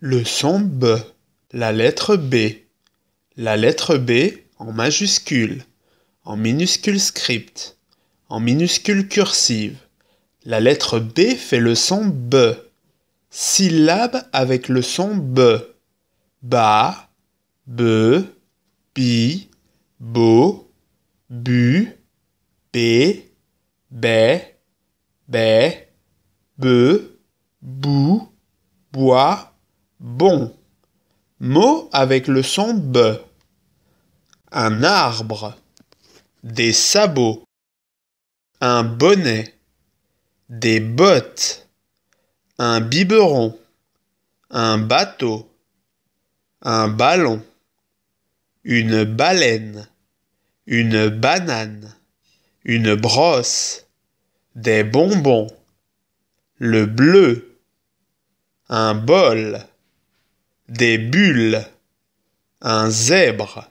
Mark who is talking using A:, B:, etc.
A: Le son B, la lettre B. La lettre B en majuscule, en minuscule script, en minuscule cursive. La lettre B fait le son B. Syllabe avec le son B. Ba, be, bi, bo, bu, bé, bé, bé, be, bou, bois, Bon. Mot avec le son B. Un arbre. Des sabots. Un bonnet. Des bottes. Un biberon. Un bateau. Un ballon. Une baleine. Une banane. Une brosse. Des bonbons. Le bleu. Un bol des bulles, un zèbre.